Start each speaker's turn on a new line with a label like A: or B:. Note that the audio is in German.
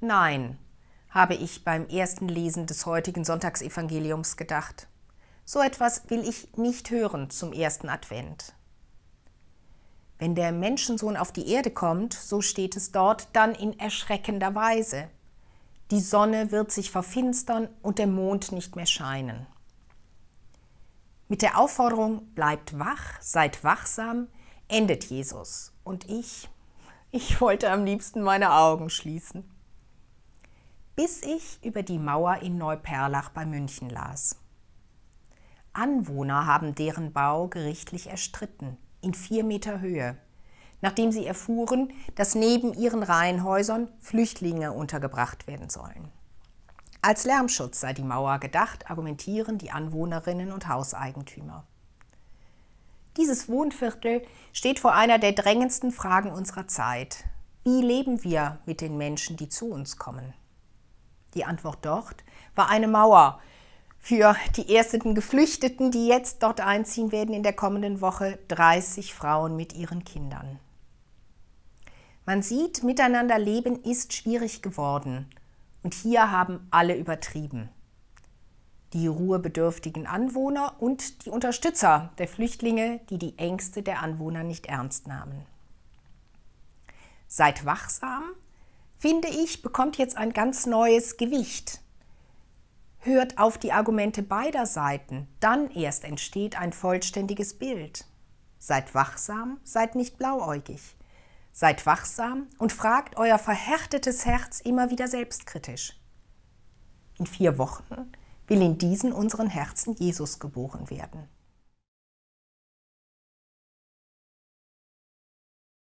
A: Nein, habe ich beim ersten Lesen des heutigen Sonntagsevangeliums gedacht. So etwas will ich nicht hören zum ersten Advent. Wenn der Menschensohn auf die Erde kommt, so steht es dort, dann in erschreckender Weise. Die Sonne wird sich verfinstern und der Mond nicht mehr scheinen. Mit der Aufforderung, bleibt wach, seid wachsam, endet Jesus. Und ich, ich wollte am liebsten meine Augen schließen bis ich über die Mauer in Neuperlach bei München las. Anwohner haben deren Bau gerichtlich erstritten, in vier Meter Höhe, nachdem sie erfuhren, dass neben ihren Reihenhäusern Flüchtlinge untergebracht werden sollen. Als Lärmschutz sei die Mauer gedacht, argumentieren die Anwohnerinnen und Hauseigentümer. Dieses Wohnviertel steht vor einer der drängendsten Fragen unserer Zeit. Wie leben wir mit den Menschen, die zu uns kommen? Die Antwort dort war eine Mauer für die ersten Geflüchteten, die jetzt dort einziehen werden in der kommenden Woche, 30 Frauen mit ihren Kindern. Man sieht, miteinander leben ist schwierig geworden und hier haben alle übertrieben. Die ruhebedürftigen Anwohner und die Unterstützer der Flüchtlinge, die die Ängste der Anwohner nicht ernst nahmen. Seid wachsam finde ich, bekommt jetzt ein ganz neues Gewicht. Hört auf die Argumente beider Seiten, dann erst entsteht ein vollständiges Bild. Seid wachsam, seid nicht blauäugig. Seid wachsam und fragt euer verhärtetes Herz immer wieder selbstkritisch. In vier Wochen will in diesen unseren Herzen Jesus geboren werden.